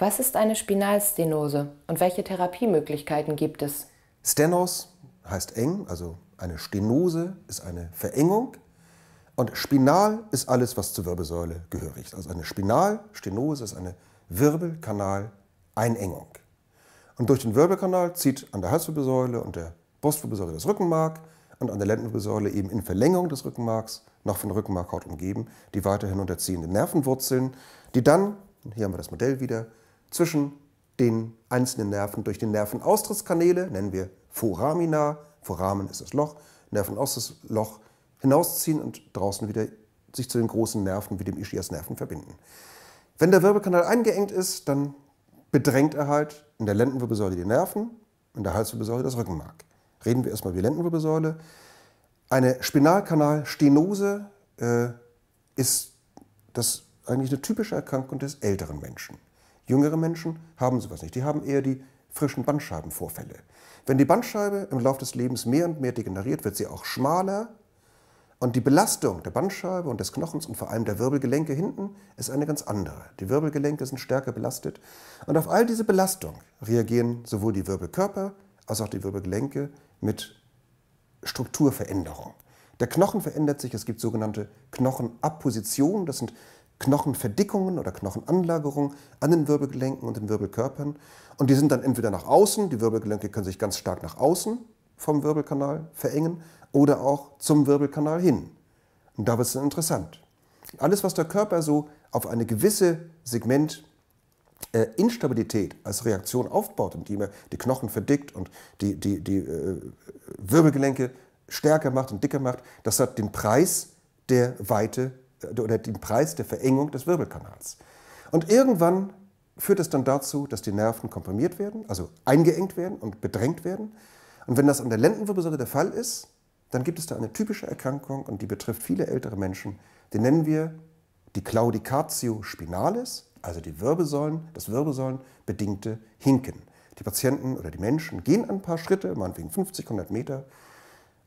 Was ist eine Spinalstenose und welche Therapiemöglichkeiten gibt es? Stenos heißt eng, also eine Stenose ist eine Verengung und Spinal ist alles, was zur Wirbelsäule gehörig. ist. Also eine Spinalstenose ist eine Wirbelkanaleinengung. Und durch den Wirbelkanal zieht an der Halswirbelsäule und der Brustwirbelsäule das Rückenmark und an der Lendenwirbelsäule eben in Verlängerung des Rückenmarks noch von Rückenmarkhaut umgeben, die weiterhin unterziehenden Nervenwurzeln, die dann, hier haben wir das Modell wieder, zwischen den einzelnen Nerven durch die Nervenaustrittskanäle, nennen wir Foramina, Foramen ist das Loch, Nervenaustrittsloch hinausziehen und draußen wieder sich zu den großen Nerven wie dem Ischiasnerven verbinden. Wenn der Wirbelkanal eingeengt ist, dann bedrängt er halt in der Lendenwirbelsäule die Nerven, in der Halswirbelsäule das Rückenmark. Reden wir erstmal über die Lendenwirbelsäule. Eine Spinalkanalstenose äh, ist das eigentlich eine typische Erkrankung des älteren Menschen. Jüngere Menschen haben sowas nicht. Die haben eher die frischen Bandscheibenvorfälle. Wenn die Bandscheibe im Laufe des Lebens mehr und mehr degeneriert, wird sie auch schmaler. Und die Belastung der Bandscheibe und des Knochens und vor allem der Wirbelgelenke hinten ist eine ganz andere. Die Wirbelgelenke sind stärker belastet. Und auf all diese Belastung reagieren sowohl die Wirbelkörper als auch die Wirbelgelenke mit Strukturveränderung. Der Knochen verändert sich, es gibt sogenannte Knochenabpositionen, das sind Knochenverdickungen oder Knochenanlagerungen an den Wirbelgelenken und den Wirbelkörpern. Und die sind dann entweder nach außen, die Wirbelgelenke können sich ganz stark nach außen vom Wirbelkanal verengen oder auch zum Wirbelkanal hin. Und da wird es dann interessant. Alles, was der Körper so auf eine gewisse Segment äh, Instabilität als Reaktion aufbaut, indem er die Knochen verdickt und die, die, die äh, Wirbelgelenke stärker macht und dicker macht, das hat den Preis der Weite äh, oder den Preis der Verengung des Wirbelkanals. Und irgendwann führt es dann dazu, dass die Nerven komprimiert werden, also eingeengt werden und bedrängt werden. Und wenn das an der Lendenwirbelsäule der Fall ist, dann gibt es da eine typische Erkrankung und die betrifft viele ältere Menschen. Die nennen wir die Claudicatio spinalis, also die Wirbelsäulen, das Wirbelsäulenbedingte Hinken. Die Patienten oder die Menschen gehen ein paar Schritte, meinetwegen 50, 100 Meter,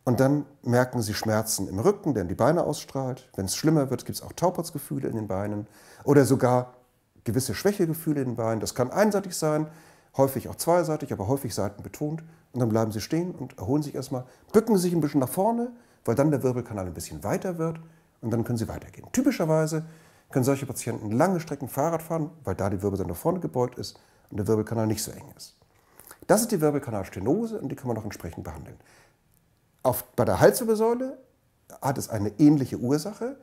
und dann merken sie Schmerzen im Rücken, der in die Beine ausstrahlt. Wenn es schlimmer wird, gibt es auch Taubheitsgefühle in den Beinen oder sogar gewisse Schwächegefühle in den Beinen. Das kann einseitig sein, häufig auch zweiseitig, aber häufig seitenbetont. Und dann bleiben sie stehen und erholen sich erstmal, bücken sich ein bisschen nach vorne, weil dann der Wirbelkanal ein bisschen weiter wird und dann können sie weitergehen. Typischerweise können solche Patienten lange Strecken Fahrrad fahren, weil da die Wirbelsäule nach vorne gebeugt ist und der Wirbelkanal nicht so eng ist. Das ist die Wirbelkanalstenose und die kann man auch entsprechend behandeln. Auf, bei der Halswirbelsäule hat es eine ähnliche Ursache.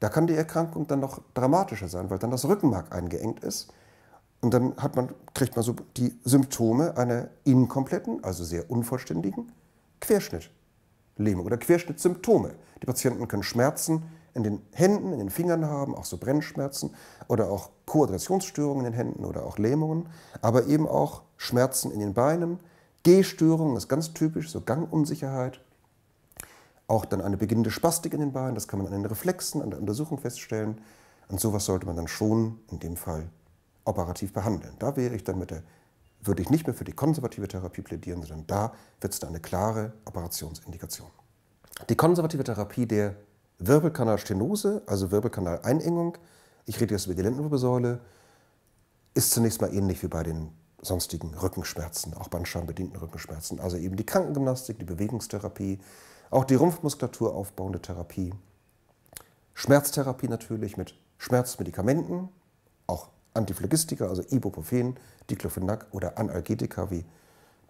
Da kann die Erkrankung dann noch dramatischer sein, weil dann das Rückenmark eingeengt ist. Und dann man, kriegt man so die Symptome einer inkompletten, also sehr unvollständigen Querschnittlähmung oder Querschnittsymptome. Die Patienten können Schmerzen in den Händen, in den Fingern haben, auch so Brennschmerzen oder auch Koordinationsstörungen in den Händen oder auch Lähmungen, aber eben auch Schmerzen in den Beinen, Gehstörungen ist ganz typisch, so Gangunsicherheit auch dann eine beginnende Spastik in den Beinen, das kann man an den Reflexen, an der Untersuchung feststellen. Und sowas sollte man dann schon in dem Fall operativ behandeln. Da wäre ich dann mit der, würde ich nicht mehr für die konservative Therapie plädieren, sondern da wird es dann eine klare Operationsindikation. Die konservative Therapie der Wirbelkanalstenose, also Wirbelkanaleinengung, ich rede jetzt über die Lendenwirbelsäule, ist zunächst mal ähnlich wie bei den sonstigen Rückenschmerzen, auch Bandscheibenbedienten Rückenschmerzen. Also eben die Krankengymnastik, die Bewegungstherapie, auch die Rumpfmuskulatur aufbauende Therapie. Schmerztherapie natürlich mit Schmerzmedikamenten, auch Antiphlogistika, also Ibuprofen, Diclofenac oder Analgetika wie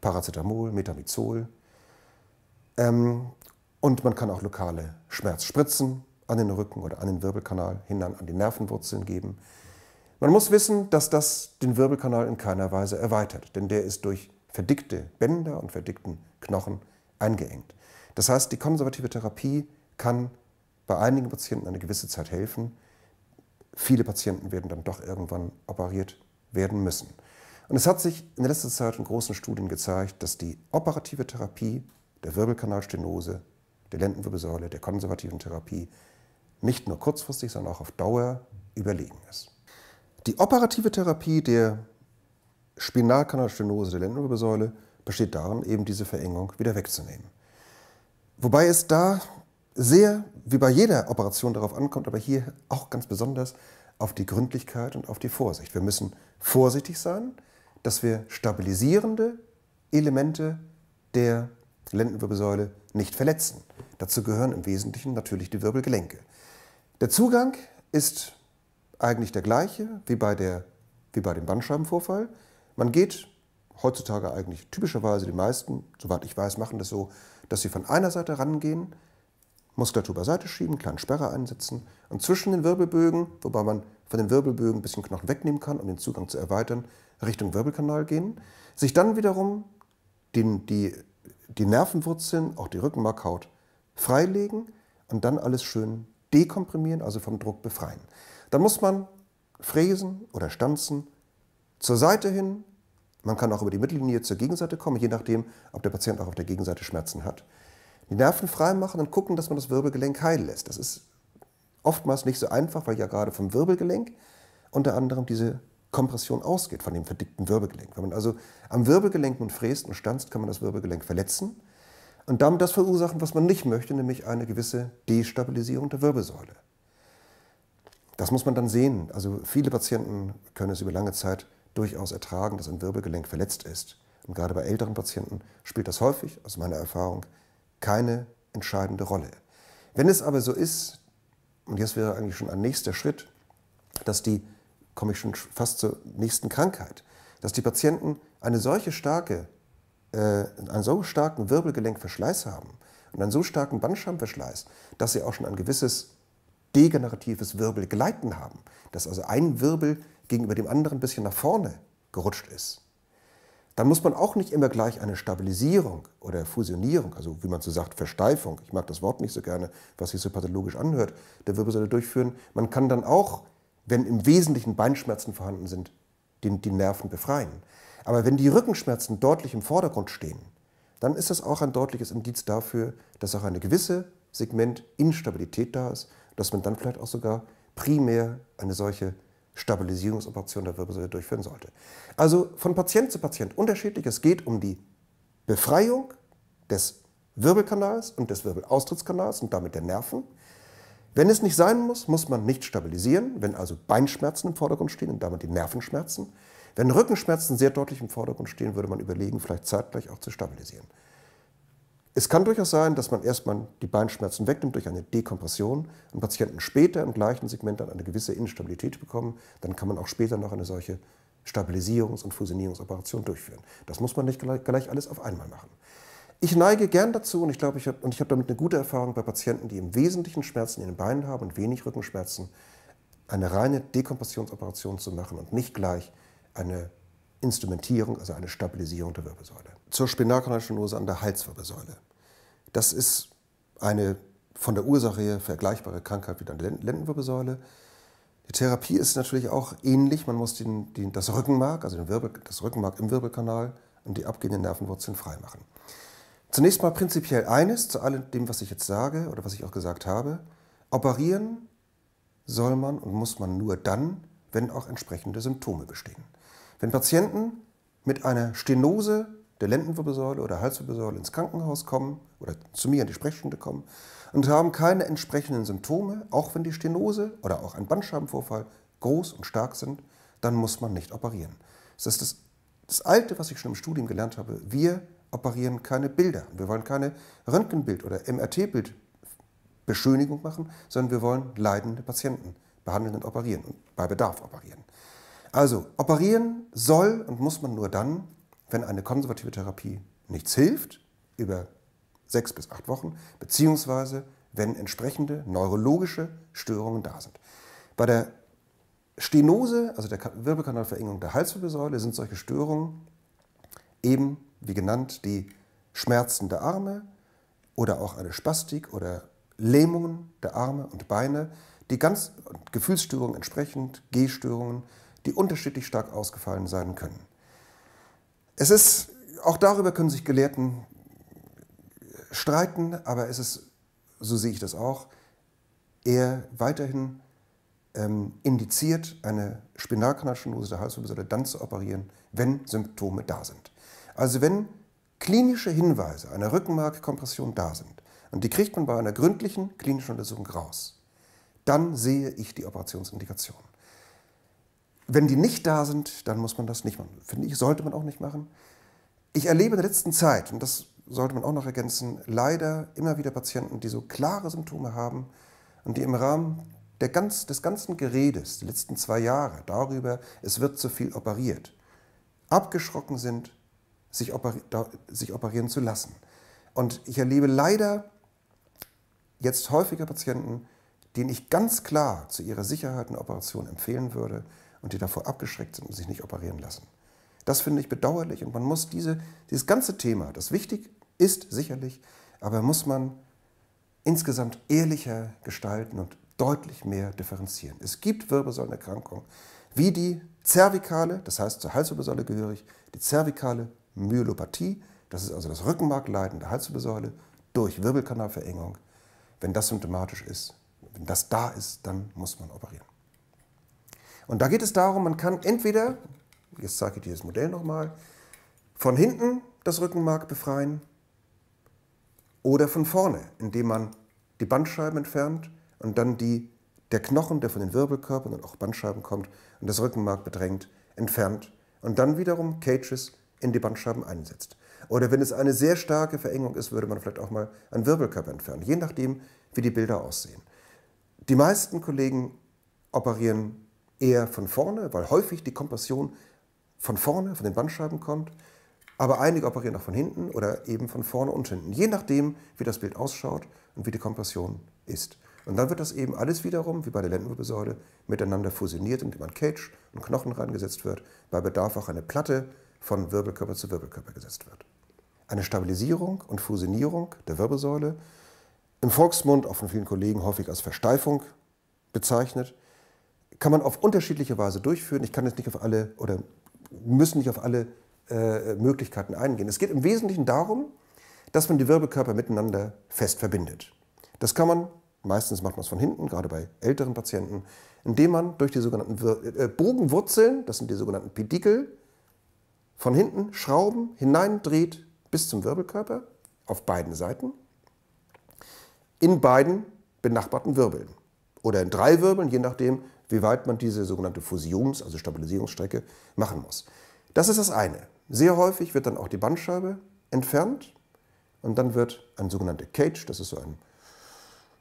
Paracetamol, Metamizol. Ähm, und man kann auch lokale Schmerzspritzen an den Rücken oder an den Wirbelkanal hinan, an die Nervenwurzeln geben. Man muss wissen, dass das den Wirbelkanal in keiner Weise erweitert, denn der ist durch verdickte Bänder und verdickten Knochen eingeengt. Das heißt, die konservative Therapie kann bei einigen Patienten eine gewisse Zeit helfen. Viele Patienten werden dann doch irgendwann operiert werden müssen. Und es hat sich in der letzten Zeit in großen Studien gezeigt, dass die operative Therapie der Wirbelkanalstenose, der Lendenwirbelsäule, der konservativen Therapie nicht nur kurzfristig, sondern auch auf Dauer überlegen ist. Die operative Therapie der Spinalkanalstenose der Lendenwirbelsäule besteht darin, eben diese Verengung wieder wegzunehmen. Wobei es da sehr, wie bei jeder Operation darauf ankommt, aber hier auch ganz besonders auf die Gründlichkeit und auf die Vorsicht. Wir müssen vorsichtig sein, dass wir stabilisierende Elemente der Lendenwirbelsäule nicht verletzen. Dazu gehören im Wesentlichen natürlich die Wirbelgelenke. Der Zugang ist eigentlich der gleiche wie bei, der, wie bei dem Bandscheibenvorfall. Man geht heutzutage eigentlich typischerweise die meisten, soweit ich weiß, machen das so, dass sie von einer Seite rangehen, Muskulatur beiseite schieben, kleinen Sperrer einsetzen und zwischen den Wirbelbögen, wobei man von den Wirbelbögen ein bisschen Knochen wegnehmen kann, um den Zugang zu erweitern, Richtung Wirbelkanal gehen, sich dann wiederum den, die, die Nervenwurzeln, auch die Rückenmarkhaut freilegen und dann alles schön dekomprimieren, also vom Druck befreien. Dann muss man fräsen oder stanzen, zur Seite hin, man kann auch über die Mittellinie zur Gegenseite kommen, je nachdem, ob der Patient auch auf der Gegenseite Schmerzen hat. Die Nerven freimachen und gucken, dass man das Wirbelgelenk heilen lässt. Das ist oftmals nicht so einfach, weil ja gerade vom Wirbelgelenk unter anderem diese Kompression ausgeht, von dem verdickten Wirbelgelenk. Wenn man also am Wirbelgelenk nun fräst und stanzt, kann man das Wirbelgelenk verletzen und damit das verursachen, was man nicht möchte, nämlich eine gewisse Destabilisierung der Wirbelsäule. Das muss man dann sehen. Also viele Patienten können es über lange Zeit durchaus ertragen, dass ein Wirbelgelenk verletzt ist. Und gerade bei älteren Patienten spielt das häufig, aus meiner Erfahrung, keine entscheidende Rolle. Wenn es aber so ist, und jetzt wäre eigentlich schon ein nächster Schritt, dass die, komme ich schon fast zur nächsten Krankheit, dass die Patienten eine solche starke, äh, einen so starken Wirbelgelenkverschleiß haben und einen so starken Bandscheibenverschleiß, dass sie auch schon ein gewisses degeneratives Wirbelgleiten haben, dass also ein Wirbel gegenüber dem anderen ein bisschen nach vorne gerutscht ist, dann muss man auch nicht immer gleich eine Stabilisierung oder Fusionierung, also wie man so sagt, Versteifung, ich mag das Wort nicht so gerne, was sich so pathologisch anhört, der Wirbelsäule durchführen. Man kann dann auch, wenn im Wesentlichen Beinschmerzen vorhanden sind, den, die Nerven befreien. Aber wenn die Rückenschmerzen deutlich im Vordergrund stehen, dann ist das auch ein deutliches Indiz dafür, dass auch eine gewisse Segmentinstabilität da ist, dass man dann vielleicht auch sogar primär eine solche Stabilisierungsoperation der Wirbelsäule durchführen sollte. Also von Patient zu Patient unterschiedlich. Es geht um die Befreiung des Wirbelkanals und des Wirbelaustrittskanals und damit der Nerven. Wenn es nicht sein muss, muss man nicht stabilisieren. Wenn also Beinschmerzen im Vordergrund stehen und damit die Nervenschmerzen. Wenn Rückenschmerzen sehr deutlich im Vordergrund stehen, würde man überlegen, vielleicht zeitgleich auch zu stabilisieren. Es kann durchaus sein, dass man erstmal die Beinschmerzen wegnimmt durch eine Dekompression und Patienten später im gleichen Segment dann eine gewisse Instabilität bekommen. Dann kann man auch später noch eine solche Stabilisierungs- und Fusionierungsoperation durchführen. Das muss man nicht gleich, alles auf einmal machen. Ich neige gern dazu und ich glaube, ich habe hab damit eine gute Erfahrung bei Patienten, die im Wesentlichen Schmerzen in den Beinen haben und wenig Rückenschmerzen, eine reine Dekompressionsoperation zu machen und nicht gleich eine Instrumentierung, also eine Stabilisierung der Wirbelsäule. Zur Spinalkanalstenose an der Halswirbelsäule. Das ist eine von der Ursache her vergleichbare Krankheit wie an der Lendenwirbelsäule. Die Therapie ist natürlich auch ähnlich. Man muss den, den, das Rückenmark, also den Wirbel, das Rückenmark im Wirbelkanal und die abgehenden Nervenwurzeln freimachen. Zunächst mal prinzipiell eines zu all dem, was ich jetzt sage oder was ich auch gesagt habe. Operieren soll man und muss man nur dann, wenn auch entsprechende Symptome bestehen. Wenn Patienten mit einer Stenose der Lendenwirbelsäule oder Halswirbelsäule ins Krankenhaus kommen oder zu mir in die Sprechstunde kommen und haben keine entsprechenden Symptome, auch wenn die Stenose oder auch ein Bandscheibenvorfall groß und stark sind, dann muss man nicht operieren. Das ist das, das Alte, was ich schon im Studium gelernt habe. Wir operieren keine Bilder. Wir wollen keine Röntgenbild- oder MRT-Bildbeschönigung machen, sondern wir wollen leidende Patienten behandeln und operieren und bei Bedarf operieren. Also operieren soll und muss man nur dann, wenn eine konservative Therapie nichts hilft, über sechs bis acht Wochen, beziehungsweise wenn entsprechende neurologische Störungen da sind. Bei der Stenose, also der Wirbelkanalverengung der Halswirbelsäule, sind solche Störungen eben, wie genannt, die Schmerzen der Arme oder auch eine Spastik oder Lähmungen der Arme und Beine, die ganz Gefühlsstörungen entsprechend, Gehstörungen, die unterschiedlich stark ausgefallen sein können. Es ist, auch darüber können sich Gelehrten streiten, aber es ist, so sehe ich das auch, eher weiterhin ähm, indiziert, eine Spinalknaschenlose der Halswirbelsäule dann zu operieren, wenn Symptome da sind. Also wenn klinische Hinweise einer Rückenmarkkompression da sind und die kriegt man bei einer gründlichen klinischen Untersuchung raus, dann sehe ich die Operationsindikation. Wenn die nicht da sind, dann muss man das nicht machen. Finde ich, sollte man auch nicht machen. Ich erlebe in der letzten Zeit, und das sollte man auch noch ergänzen, leider immer wieder Patienten, die so klare Symptome haben und die im Rahmen der ganz, des ganzen Geredes, die letzten zwei Jahre, darüber, es wird zu viel operiert, abgeschrocken sind, sich, operi sich operieren zu lassen. Und ich erlebe leider jetzt häufiger Patienten, denen ich ganz klar zu ihrer Sicherheit eine Operation empfehlen würde, und die davor abgeschreckt sind und sich nicht operieren lassen. Das finde ich bedauerlich und man muss diese, dieses ganze Thema, das wichtig ist sicherlich, aber muss man insgesamt ehrlicher gestalten und deutlich mehr differenzieren. Es gibt Wirbelsäulenerkrankungen wie die zervikale, das heißt zur Halswirbelsäule gehörig, die zervikale Myelopathie, das ist also das Rückenmarkleiden der Halswirbelsäule durch Wirbelkanalverengung. Wenn das symptomatisch ist, wenn das da ist, dann muss man operieren. Und da geht es darum, man kann entweder, jetzt zeige ich dir das Modell nochmal, von hinten das Rückenmark befreien oder von vorne, indem man die Bandscheiben entfernt und dann die, der Knochen, der von den Wirbelkörpern und auch Bandscheiben kommt und das Rückenmark bedrängt, entfernt und dann wiederum Cages in die Bandscheiben einsetzt. Oder wenn es eine sehr starke Verengung ist, würde man vielleicht auch mal einen Wirbelkörper entfernen, je nachdem, wie die Bilder aussehen. Die meisten Kollegen operieren eher von vorne, weil häufig die Kompression von vorne, von den Bandscheiben kommt. Aber einige operieren auch von hinten oder eben von vorne und hinten. Je nachdem, wie das Bild ausschaut und wie die Kompression ist. Und dann wird das eben alles wiederum, wie bei der Lendenwirbelsäule, miteinander fusioniert, indem ein Cage und Knochen reingesetzt wird, bei Bedarf auch eine Platte von Wirbelkörper zu Wirbelkörper gesetzt wird. Eine Stabilisierung und Fusionierung der Wirbelsäule, im Volksmund auch von vielen Kollegen häufig als Versteifung bezeichnet, kann man auf unterschiedliche Weise durchführen. Ich kann jetzt nicht auf alle oder müssen nicht auf alle äh, Möglichkeiten eingehen. Es geht im Wesentlichen darum, dass man die Wirbelkörper miteinander fest verbindet. Das kann man, meistens macht man es von hinten, gerade bei älteren Patienten, indem man durch die sogenannten Wir äh, Bogenwurzeln, das sind die sogenannten Pedikel, von hinten Schrauben hineindreht bis zum Wirbelkörper auf beiden Seiten, in beiden benachbarten Wirbeln oder in drei Wirbeln, je nachdem, wie weit man diese sogenannte Fusions-, also Stabilisierungsstrecke, machen muss. Das ist das eine. Sehr häufig wird dann auch die Bandscheibe entfernt und dann wird ein sogenannter Cage, das ist so ein,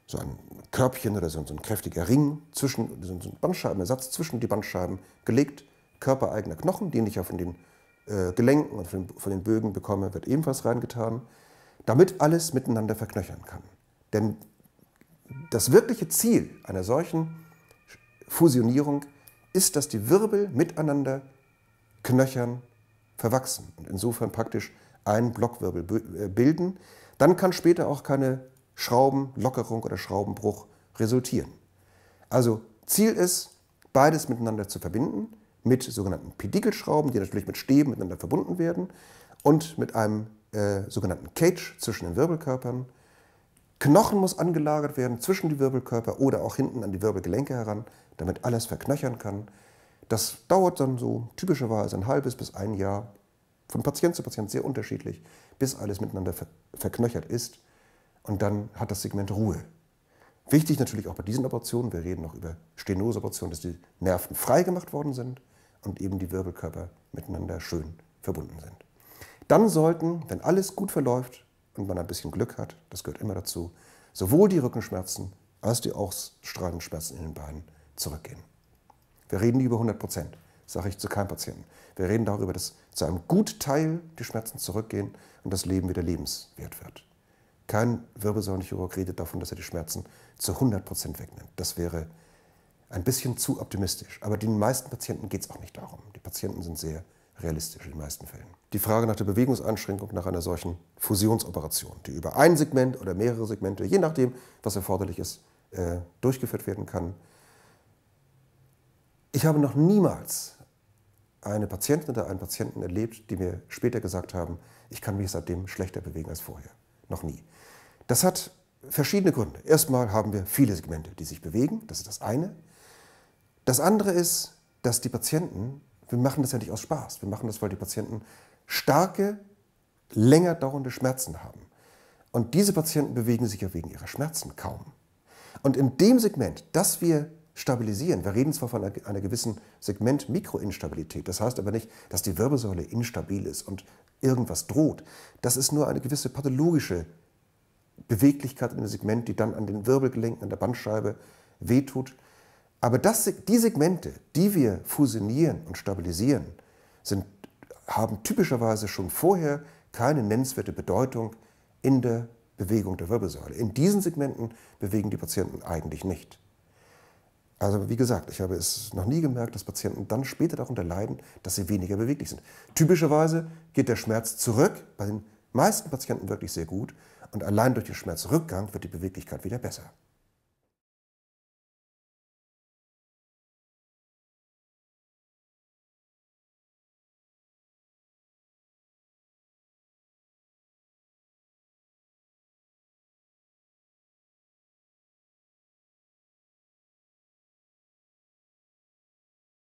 so ein Körbchen oder so ein, so ein kräftiger Ring, zwischen, so ein Bandscheibenersatz zwischen die Bandscheiben gelegt, körpereigener Knochen, den ich ja von den äh, Gelenken und von von den Bögen bekomme, wird ebenfalls reingetan, damit alles miteinander verknöchern kann. Denn das wirkliche Ziel einer solchen Fusionierung ist, dass die Wirbel miteinander knöchern, verwachsen und insofern praktisch einen Blockwirbel äh, bilden. Dann kann später auch keine Schraubenlockerung oder Schraubenbruch resultieren. Also Ziel ist, beides miteinander zu verbinden, mit sogenannten Pedikelschrauben, die natürlich mit Stäben miteinander verbunden werden, und mit einem äh, sogenannten Cage zwischen den Wirbelkörpern. Knochen muss angelagert werden zwischen die Wirbelkörper oder auch hinten an die Wirbelgelenke heran, damit alles verknöchern kann. Das dauert dann so typischerweise ein halbes bis ein Jahr, von Patient zu Patient sehr unterschiedlich, bis alles miteinander ver verknöchert ist. Und dann hat das Segment Ruhe. Wichtig natürlich auch bei diesen Operationen, wir reden noch über Stenose-Operationen, dass die Nerven frei gemacht worden sind und eben die Wirbelkörper miteinander schön verbunden sind. Dann sollten, wenn alles gut verläuft und man ein bisschen Glück hat, das gehört immer dazu, sowohl die Rückenschmerzen als auch die auch Strahlenschmerzen in den Beinen zurückgehen. Wir reden nie über 100 Prozent, sage ich zu keinem Patienten. Wir reden darüber, dass zu einem Gutteil die Schmerzen zurückgehen und das Leben wieder lebenswert wird. Kein Wirbelsäulenchirurg redet davon, dass er die Schmerzen zu 100 Prozent wegnimmt. Das wäre ein bisschen zu optimistisch. Aber den meisten Patienten geht es auch nicht darum. Die Patienten sind sehr realistisch in den meisten Fällen. Die Frage nach der Bewegungseinschränkung nach einer solchen Fusionsoperation, die über ein Segment oder mehrere Segmente, je nachdem, was erforderlich ist, äh, durchgeführt werden kann, ich habe noch niemals eine Patientin oder einen Patienten erlebt, die mir später gesagt haben, ich kann mich seitdem schlechter bewegen als vorher. Noch nie. Das hat verschiedene Gründe. Erstmal haben wir viele Segmente, die sich bewegen, das ist das eine. Das andere ist, dass die Patienten, wir machen das ja nicht aus Spaß, wir machen das, weil die Patienten starke, länger dauernde Schmerzen haben. Und diese Patienten bewegen sich ja wegen ihrer Schmerzen kaum. Und in dem Segment, das wir stabilisieren. Wir reden zwar von einer, einer gewissen Segment-Mikroinstabilität, das heißt aber nicht, dass die Wirbelsäule instabil ist und irgendwas droht. Das ist nur eine gewisse pathologische Beweglichkeit in dem Segment, die dann an den Wirbelgelenken, an der Bandscheibe wehtut. Aber das, die Segmente, die wir fusionieren und stabilisieren, sind, haben typischerweise schon vorher keine nennenswerte Bedeutung in der Bewegung der Wirbelsäule. In diesen Segmenten bewegen die Patienten eigentlich nicht. Also wie gesagt, ich habe es noch nie gemerkt, dass Patienten dann später darunter leiden, dass sie weniger beweglich sind. Typischerweise geht der Schmerz zurück, bei den meisten Patienten wirklich sehr gut, und allein durch den Schmerzrückgang wird die Beweglichkeit wieder besser.